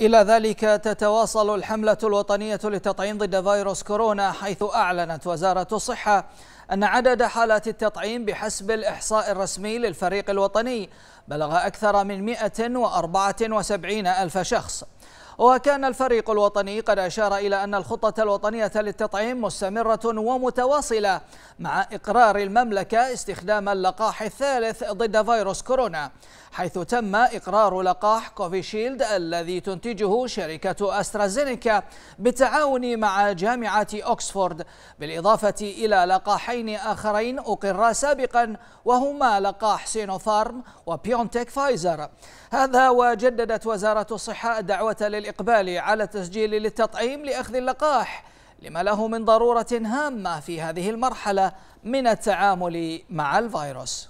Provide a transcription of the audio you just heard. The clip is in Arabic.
إلى ذلك تتواصل الحملة الوطنية للتطعيم ضد فيروس كورونا حيث أعلنت وزارة الصحة أن عدد حالات التطعيم بحسب الإحصاء الرسمي للفريق الوطني بلغ أكثر من 174 ألف شخص وكان الفريق الوطني قد أشار إلى أن الخطة الوطنية للتطعيم مستمرة ومتواصلة مع إقرار المملكة استخدام اللقاح الثالث ضد فيروس كورونا حيث تم إقرار لقاح كوفيشيلد الذي تنتجه شركة أسترازينيكا بالتعاون مع جامعة أوكسفورد بالإضافة إلى لقاحين آخرين أقرا سابقا وهما لقاح سينوفارم وبيونتك فايزر هذا وجددت وزارة الصحة دعوة للإقبال على التسجيل للتطعيم لأخذ اللقاح لما له من ضرورة هامة في هذه المرحلة من التعامل مع الفيروس